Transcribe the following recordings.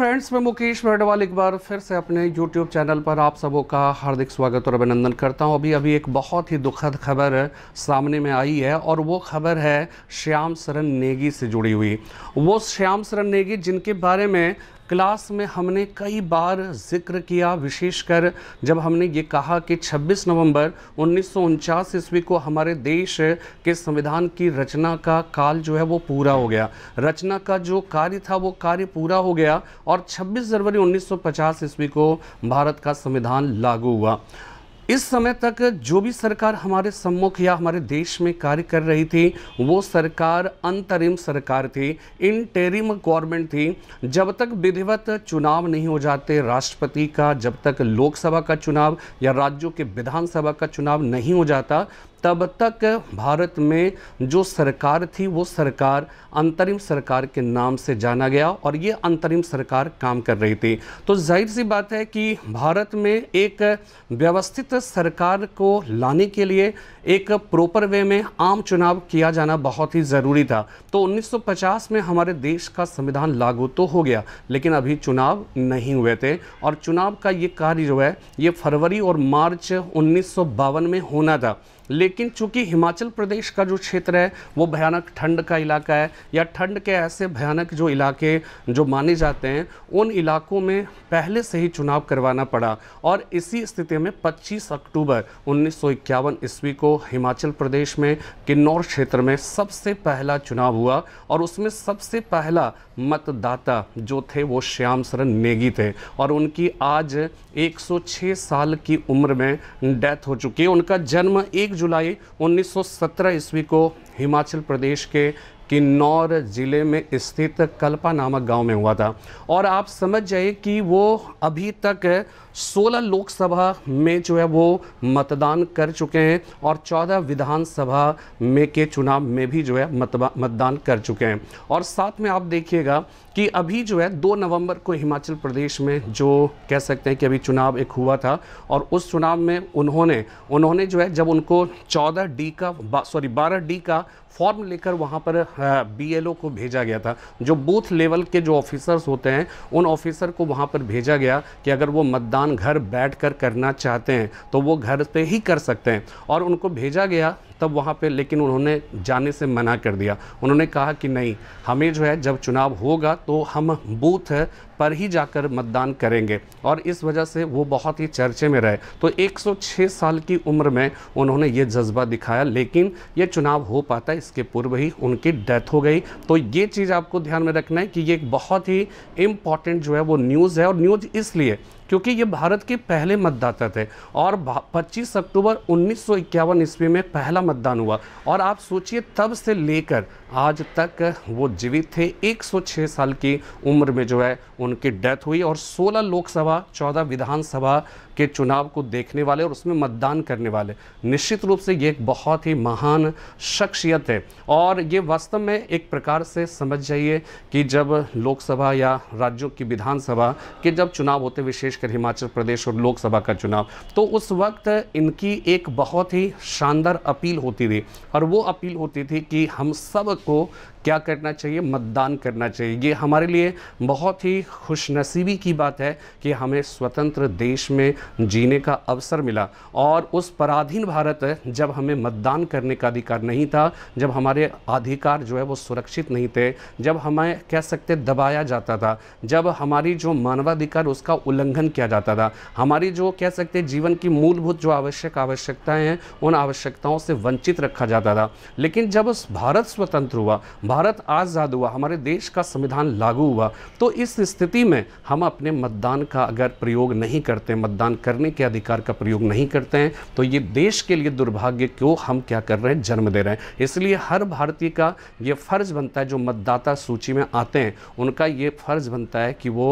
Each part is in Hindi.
फ्रेंड्स मैं मुकेश भरडवाल एक बार फिर से अपने यूट्यूब चैनल पर आप सबों का हार्दिक स्वागत और अभिनंदन करता हूं अभी अभी एक बहुत ही दुखद खबर सामने में आई है और वो खबर है श्याम शरण नेगी से जुड़ी हुई वो श्याम शरण नेगी जिनके बारे में क्लास में हमने कई बार जिक्र किया विशेषकर जब हमने ये कहा कि 26 नवंबर उन्नीस ईस्वी को हमारे देश के संविधान की रचना का काल जो है वो पूरा हो गया रचना का जो कार्य था वो कार्य पूरा हो गया और 26 जनवरी 1950 ईस्वी को भारत का संविधान लागू हुआ इस समय तक जो भी सरकार हमारे सम्मुख या हमारे देश में कार्य कर रही थी वो सरकार अंतरिम सरकार थी इंटेरिम गवर्नमेंट थी जब तक विधिवत चुनाव नहीं हो जाते राष्ट्रपति का जब तक लोकसभा का चुनाव या राज्यों के विधानसभा का चुनाव नहीं हो जाता तब तक भारत में जो सरकार थी वो सरकार अंतरिम सरकार के नाम से जाना गया और ये अंतरिम सरकार काम कर रही थी तो जाहिर सी बात है कि भारत में एक व्यवस्थित सरकार को लाने के लिए एक प्रॉपर वे में आम चुनाव किया जाना बहुत ही ज़रूरी था तो 1950 में हमारे देश का संविधान लागू तो हो गया लेकिन अभी चुनाव नहीं हुए थे और चुनाव का ये कार्य जो है ये फरवरी और मार्च उन्नीस में होना था लेकिन चूंकि हिमाचल प्रदेश का जो क्षेत्र है वो भयानक ठंड का इलाका है या ठंड के ऐसे भयानक जो इलाके जो माने जाते हैं उन इलाकों में पहले से ही चुनाव करवाना पड़ा और इसी स्थिति में 25 अक्टूबर उन्नीस ईस्वी को हिमाचल प्रदेश में किन्नौर क्षेत्र में सबसे पहला चुनाव हुआ और उसमें सबसे पहला मतदाता जो थे वो श्याम शरण नेगी थे और उनकी आज 106 साल की उम्र में डेथ हो चुकी है उनका जन्म 1 जुलाई 1917 ईस्वी को हिमाचल प्रदेश के किन्नौर ज़िले में स्थित कल्पा नामक गांव में हुआ था और आप समझ जाइए कि वो अभी तक 16 लोकसभा में जो है वो मतदान कर चुके हैं और 14 विधानसभा में के चुनाव में भी जो है मतदान कर चुके हैं और साथ में आप देखिएगा कि अभी जो है दो नवंबर को हिमाचल प्रदेश में जो कह सकते हैं कि अभी चुनाव एक हुआ था और उस चुनाव में उन्होंने उन्होंने जो है जब उनको चौदह डी का सॉरी बारह डी का फॉर्म लेकर वहाँ पर बीएलओ को भेजा गया था जो बूथ लेवल के जो ऑफिसर्स होते हैं उन ऑफिसर को वहाँ पर भेजा गया कि अगर वो मतदान घर बैठ कर करना चाहते हैं तो वो घर पर ही कर सकते हैं और उनको भेजा गया तब वहाँ पे लेकिन उन्होंने जाने से मना कर दिया उन्होंने कहा कि नहीं हमें जो है जब चुनाव होगा तो हम बूथ पर ही जाकर मतदान करेंगे और इस वजह से वो बहुत ही चर्चे में रहे तो 106 साल की उम्र में उन्होंने ये जज्बा दिखाया लेकिन ये चुनाव हो पाता इसके पूर्व ही उनकी डेथ हो गई तो ये चीज़ आपको ध्यान में रखना है कि ये एक बहुत ही इम्पॉर्टेंट जो है वो न्यूज़ है और न्यूज़ इसलिए क्योंकि ये भारत के पहले मतदाता थे और 25 अक्टूबर उन्नीस ईस्वी में पहला मतदान हुआ और आप सोचिए तब से लेकर आज तक वो जीवित थे 106 साल की उम्र में जो है उनकी डेथ हुई और 16 लोकसभा 14 विधानसभा के चुनाव को देखने वाले और उसमें मतदान करने वाले निश्चित रूप से ये एक बहुत ही महान शख्सियत है और ये वास्तव में एक प्रकार से समझ जाइए कि जब लोकसभा या राज्यों की विधानसभा के जब चुनाव होते विशेष विशेषकर हिमाचल प्रदेश और लोकसभा का चुनाव तो उस वक्त इनकी एक बहुत ही शानदार अपील होती थी और वो अपील होती थी कि हम सब को क्या करना चाहिए मतदान करना चाहिए ये हमारे लिए बहुत ही खुशनसीबी की बात है कि हमें स्वतंत्र देश में जीने का अवसर मिला और उस पराधीन भारत जब हमें मतदान करने का अधिकार नहीं था जब हमारे अधिकार जो है वो सुरक्षित नहीं थे जब हमें कह सकते दबाया जाता था जब हमारी जो मानवाधिकार उसका उल्लंघन किया जाता था हमारी जो कह सकते जीवन की मूलभूत जो आवश्यक आवश्यकताएँ हैं उन आवश्यकताओं से वंचित रखा जाता था लेकिन जब उस भारत स्वतंत्र हुआ भारत आज़ाद हुआ हमारे देश का संविधान लागू हुआ तो इस स्थिति में हम अपने मतदान का अगर प्रयोग नहीं करते मतदान करने के अधिकार का प्रयोग नहीं करते हैं तो ये देश के लिए दुर्भाग्य क्यों हम क्या कर रहे हैं जन्म दे रहे हैं इसलिए हर भारतीय का ये फ़र्ज़ बनता है जो मतदाता सूची में आते हैं उनका ये फ़र्ज़ बनता है कि वो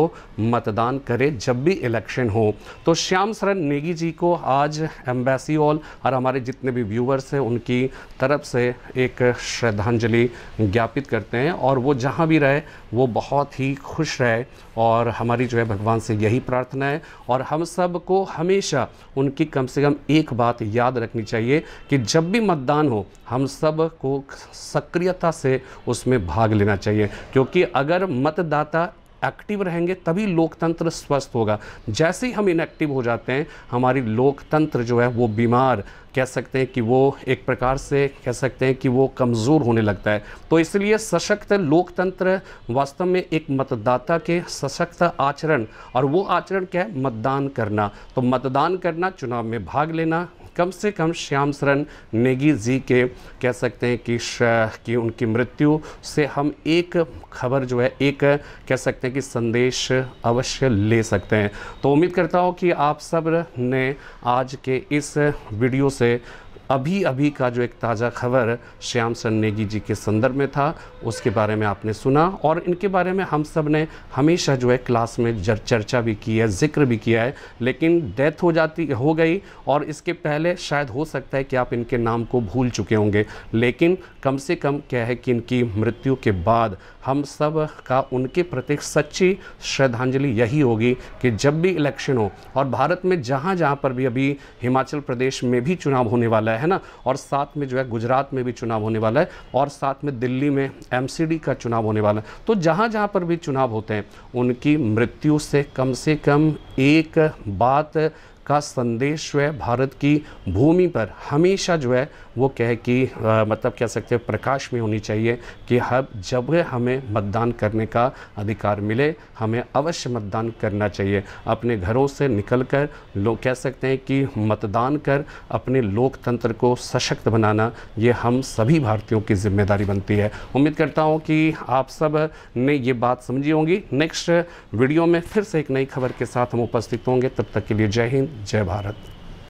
मतदान करें जब भी इलेक्शन हो तो श्याम शरण नेगी जी को आज एम्बेसी ऑल और हमारे जितने भी व्यूवर्स हैं उनकी तरफ से एक श्रद्धांजलि ज्ञापन स्थापित करते हैं और वो जहाँ भी रहे वो बहुत ही खुश रहे और हमारी जो है भगवान से यही प्रार्थना है और हम सब को हमेशा उनकी कम से कम एक बात याद रखनी चाहिए कि जब भी मतदान हो हम सब को सक्रियता से उसमें भाग लेना चाहिए क्योंकि अगर मतदाता एक्टिव रहेंगे तभी लोकतंत्र स्वस्थ होगा जैसे ही हम इनएक्टिव हो जाते हैं हमारी लोकतंत्र जो है वो बीमार कह सकते हैं कि वो एक प्रकार से कह सकते हैं कि वो कमज़ोर होने लगता है तो इसलिए सशक्त लोकतंत्र वास्तव में एक मतदाता के सशक्त आचरण और वो आचरण क्या है मतदान करना तो मतदान करना चुनाव में भाग लेना कम से कम श्याम शरण नेगी जी के कह सकते हैं कि कि उनकी मृत्यु से हम एक खबर जो है एक कह सकते हैं कि संदेश अवश्य ले सकते हैं तो उम्मीद करता हूँ कि आप सब ने आज के इस वीडियो से अभी अभी का जो एक ताज़ा खबर श्याम सन नेगी जी के संदर्भ में था उसके बारे में आपने सुना और इनके बारे में हम सब ने हमेशा जो है क्लास में चर्चा भी की है जिक्र भी किया है लेकिन डेथ हो जाती हो गई और इसके पहले शायद हो सकता है कि आप इनके नाम को भूल चुके होंगे लेकिन कम से कम क्या है कि इनकी मृत्यु के बाद हम सब का उनके प्रति सच्ची श्रद्धांजलि यही होगी कि जब भी इलेक्शन हो और भारत में जहाँ जहाँ पर भी अभी हिमाचल प्रदेश में भी चुनाव होने वाला है है ना और साथ में जो है गुजरात में भी चुनाव होने वाला है और साथ में दिल्ली में एम का चुनाव होने वाला है तो जहाँ जहाँ पर भी चुनाव होते हैं उनकी मृत्यु से कम से कम एक बात का संदेश जो है भारत की भूमि पर हमेशा जो है वो कह कि मतलब कह सकते हैं प्रकाश में होनी चाहिए कि हम जब हमें मतदान करने का अधिकार मिले हमें अवश्य मतदान करना चाहिए अपने घरों से निकल कर लोग कह सकते हैं कि मतदान कर अपने लोकतंत्र को सशक्त बनाना ये हम सभी भारतीयों की जिम्मेदारी बनती है उम्मीद करता हूँ कि आप सब ने ये बात समझी होंगी नेक्स्ट वीडियो में फिर से एक नई खबर के साथ हम उपस्थित होंगे तब तक के लिए जय हिंद जय भारत